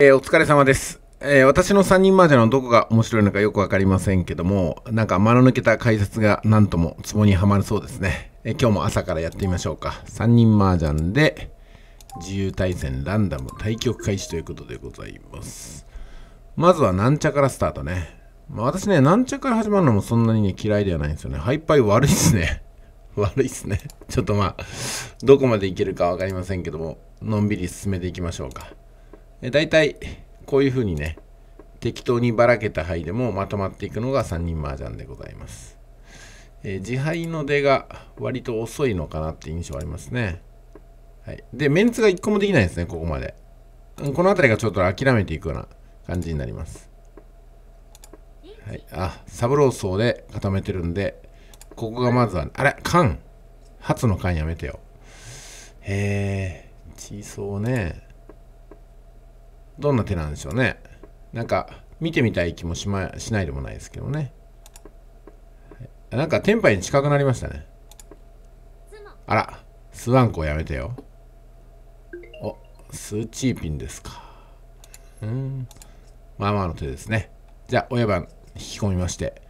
えー、お疲れ様です、えー、私の3人マージャンのどこが面白いのかよくわかりませんけども、なんか間の抜けた解説が何ともツボにはまるそうですね。えー、今日も朝からやってみましょうか。3人マージャンで自由対戦ランダム対局開始ということでございます。まずはなんちゃからスタートね。まあ、私ね、なんちゃから始まるのもそんなにね嫌いではないんですよね。ハイパイ悪いっすね。悪いっすね。ちょっとまあ、どこまでいけるかわかりませんけども、のんびり進めていきましょうか。え大体こういうふうにね、適当にばらけた牌でもまとまっていくのが3人麻雀でございます。えー、自牌の出が割と遅いのかなって印象ありますね。はい、で、メンツが1個もできないですね、ここまで。この辺りがちょっと諦めていくような感じになります。はい、あ、サブローソーで固めてるんで、ここがまずは、あれ、缶初の缶やめてよ。へえ、小層ね。どんな手なんでしょうね。なんか、見てみたい気もし,、ま、しないでもないですけどね。なんか、テンパイに近くなりましたね。あら、スワンコやめてよ。お、スーチーピンですか。うん。まあまあの手ですね。じゃあ、親番引き込みまして。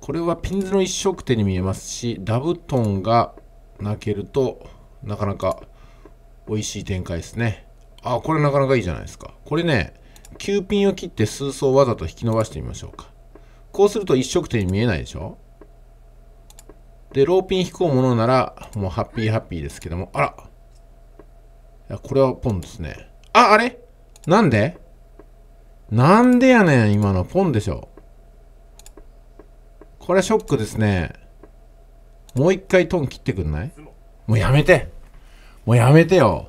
これはピンズの一色手に見えますし、ダブトンが泣けると、なかなか美味しい展開ですね。あこれなかなかいいじゃないですかこれね9ピンを切って数層わざと引き伸ばしてみましょうかこうすると一色点に見えないでしょでローピン引こうものならもうハッピーハッピーですけどもあらこれはポンですねああれなんでなんでやねん今のポンでしょこれショックですねもう一回トン切ってくんないもうやめてもうやめてよ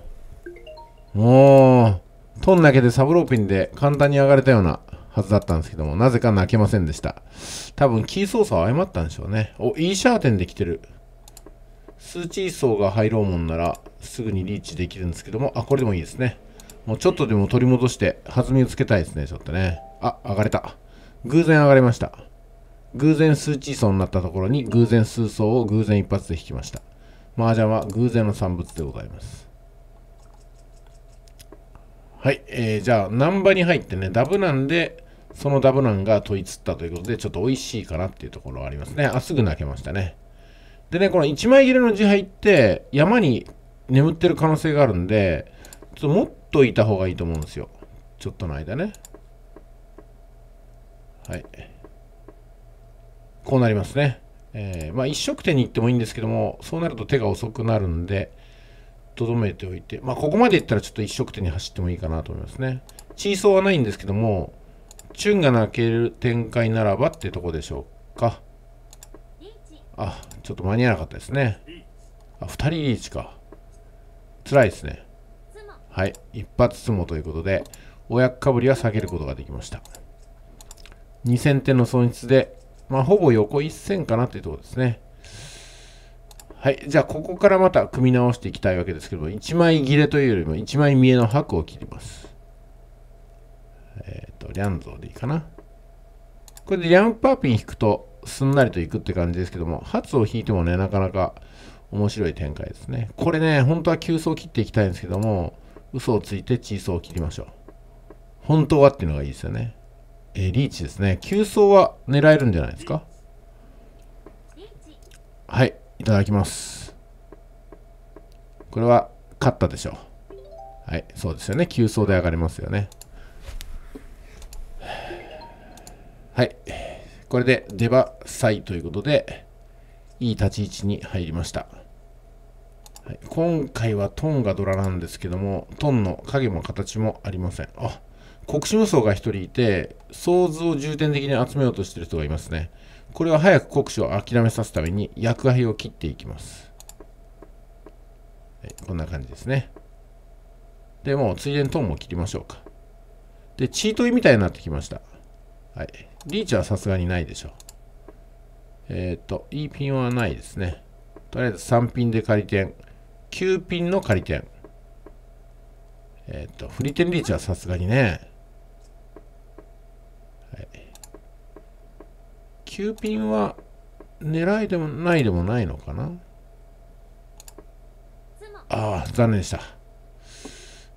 もう、トンだけでサブローピンで簡単に上がれたようなはずだったんですけども、なぜか泣けませんでした。多分キー操作を誤ったんでしょうね。お、E シャーテンできてる。数値層が入ろうもんなら、すぐにリーチできるんですけども、あ、これでもいいですね。もうちょっとでも取り戻して、弾みをつけたいですね、ちょっとね。あ、上がれた。偶然上がれました。偶然数値層になったところに、偶然数層を偶然一発で引きました。麻雀は偶然の産物でございます。はい、えー、じゃあ、難波に入ってね、ダブなんで、そのダブなんが問いつったということで、ちょっと美味しいかなっていうところはありますね。あ、すぐ泣けましたね。でね、この一枚切れの自敗って、山に眠ってる可能性があるんで、ちょっと持っといた方がいいと思うんですよ。ちょっとの間ね。はい。こうなりますね。えー、まあ、一色手に行ってもいいんですけども、そうなると手が遅くなるんで、とどめておいて、まあ、ここまでいったらちょっと一色点に走ってもいいかなと思いますね。チーソーはないんですけども、チュンが泣ける展開ならばってとこでしょうか。あ、ちょっと間に合わなかったですね。あ、2人リーチか。辛いですね。はい、一発相撲ということで、親かぶりは避けることができました。2000点の損失で、まあ、ほぼ横1線かなというところですね。はい、じゃあここからまた組み直していきたいわけですけども1枚切れというよりも1枚見えの白を切りますえっ、ー、とリャンゾーでいいかなこれでリャンパーピン引くとすんなりといくって感じですけども初を引いてもねなかなか面白い展開ですねこれね本当は急走切っていきたいんですけども嘘をついてチーソーを切りましょう本当はっていうのがいいですよねえー、リーチですね急走は狙えるんじゃないですかはいいただきます。これは、勝ったでしょう。はい、そうですよね。急走で上がりますよね。はい。これで出場祭ということで、いい立ち位置に入りました。今回はトンがドラなんですけども、トンの影も形もありません。あ国士無双が1人いて、想像を重点的に集めようとしてる人がいますね。これは早く国士を諦めさすために役割を切っていきます。はい、こんな感じですね。で、もうついでにトーンも切りましょうか。で、チートイみたいになってきました。はい。リーチはさすがにないでしょう。えっ、ー、と、E ピンはないですね。とりあえず3ピンで仮ん。9ピンの仮ん。えっ、ー、と、フリテンリーチはさすがにね、9ピンは狙いでもないでもないのかなああ、残念でした。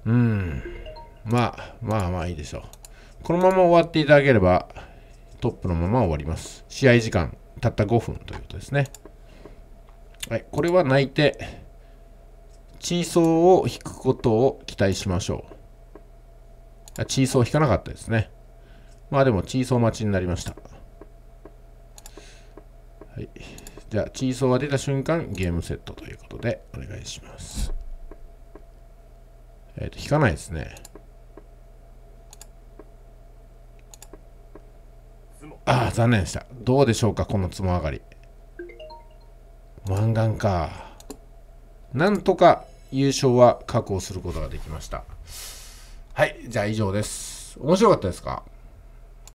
うん。まあ、まあまあいいでしょう。このまま終わっていただければ、トップのまま終わります。試合時間、たった5分ということですね。はい、これは泣いて、チーソーを引くことを期待しましょう。チーソー引かなかったですね。まあでも、チーソー待ちになりました。はい。じゃあ、チーソーが出た瞬間、ゲームセットということで、お願いします。えっ、ー、と、引かないですね。ああ、残念でした。どうでしょうか、このつも上がり。満願か。なんとか優勝は確保することができました。はい、じゃあ以上です。面白かったですか